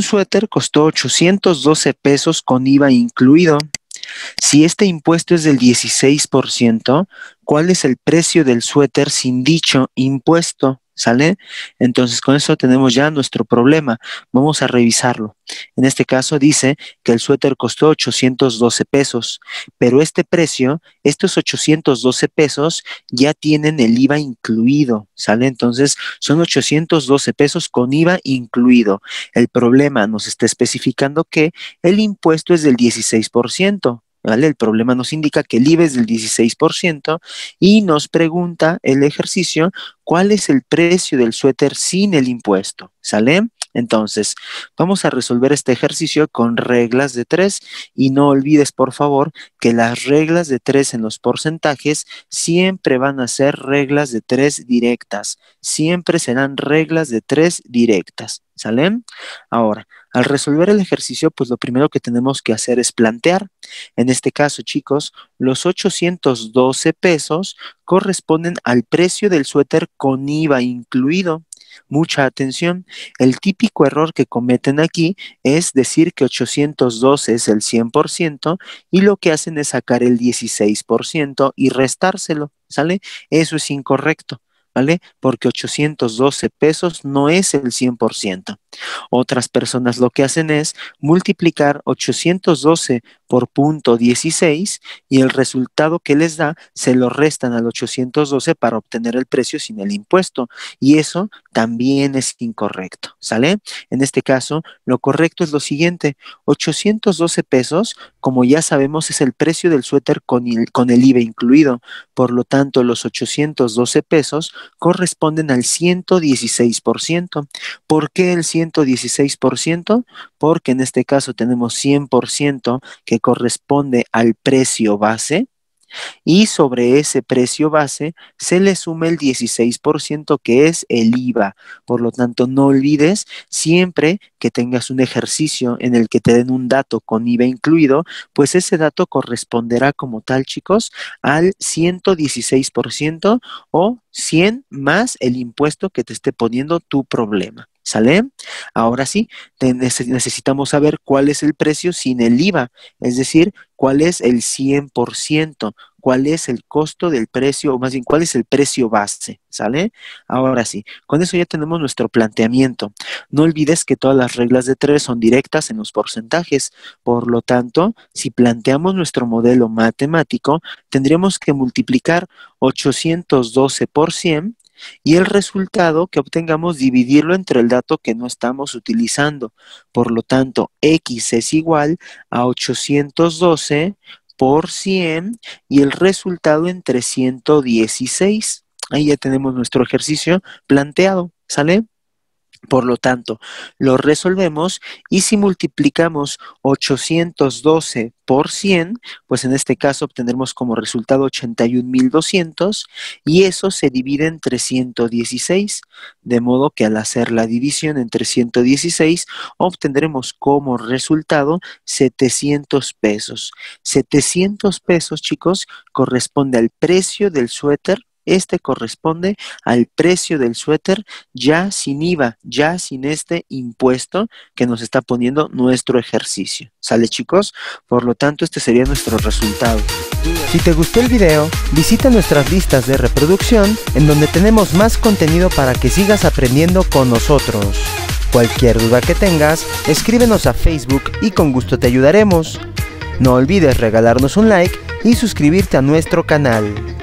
Un suéter costó 812 pesos con IVA incluido. Si este impuesto es del 16%, ¿cuál es el precio del suéter sin dicho impuesto? ¿Sale? Entonces, con eso tenemos ya nuestro problema. Vamos a revisarlo. En este caso dice que el suéter costó 812 pesos, pero este precio, estos 812 pesos ya tienen el IVA incluido, ¿sale? Entonces, son 812 pesos con IVA incluido. El problema nos está especificando que el impuesto es del 16%. ¿vale? El problema nos indica que el IVA es del 16% y nos pregunta el ejercicio cuál es el precio del suéter sin el impuesto, ¿sale? Entonces, vamos a resolver este ejercicio con reglas de 3 y no olvides, por favor, que las reglas de 3 en los porcentajes siempre van a ser reglas de tres directas. Siempre serán reglas de tres directas. ¿Salen? Ahora, al resolver el ejercicio, pues lo primero que tenemos que hacer es plantear. En este caso, chicos, los 812 pesos corresponden al precio del suéter con IVA incluido mucha atención. El típico error que cometen aquí es decir que 812 es el 100% y lo que hacen es sacar el 16% y restárselo, ¿sale? Eso es incorrecto. ¿Vale? Porque 812 pesos no es el 100%. Otras personas lo que hacen es multiplicar 812 por punto 16 y el resultado que les da se lo restan al 812 para obtener el precio sin el impuesto. Y eso también es incorrecto, ¿sale? En este caso, lo correcto es lo siguiente, 812 pesos, como ya sabemos, es el precio del suéter con el, con el IVA e incluido, por lo tanto, los 812 pesos corresponden al 116%. ¿Por qué el 116%? Porque en este caso tenemos 100% que corresponde al precio base, y sobre ese precio base se le suma el 16% que es el IVA. Por lo tanto, no olvides siempre que tengas un ejercicio en el que te den un dato con IVA incluido, pues ese dato corresponderá como tal, chicos, al 116% o 100 más el impuesto que te esté poniendo tu problema. ¿Sale? Ahora sí, necesitamos saber cuál es el precio sin el IVA, es decir, cuál es el 100%, cuál es el costo del precio, o más bien, cuál es el precio base, ¿sale? Ahora sí, con eso ya tenemos nuestro planteamiento. No olvides que todas las reglas de tres son directas en los porcentajes, por lo tanto, si planteamos nuestro modelo matemático, tendríamos que multiplicar 812 por 100 y el resultado que obtengamos dividirlo entre el dato que no estamos utilizando. Por lo tanto, X es igual a 812 por 100 y el resultado entre 116. Ahí ya tenemos nuestro ejercicio planteado, ¿sale? Por lo tanto, lo resolvemos y si multiplicamos 812 por 100, pues en este caso obtendremos como resultado 81.200 y eso se divide entre 316 de modo que al hacer la división entre 316 obtendremos como resultado 700 pesos. 700 pesos, chicos, corresponde al precio del suéter este corresponde al precio del suéter ya sin IVA, ya sin este impuesto que nos está poniendo nuestro ejercicio. ¿Sale chicos? Por lo tanto, este sería nuestro resultado. Si te gustó el video, visita nuestras listas de reproducción en donde tenemos más contenido para que sigas aprendiendo con nosotros. Cualquier duda que tengas, escríbenos a Facebook y con gusto te ayudaremos. No olvides regalarnos un like y suscribirte a nuestro canal.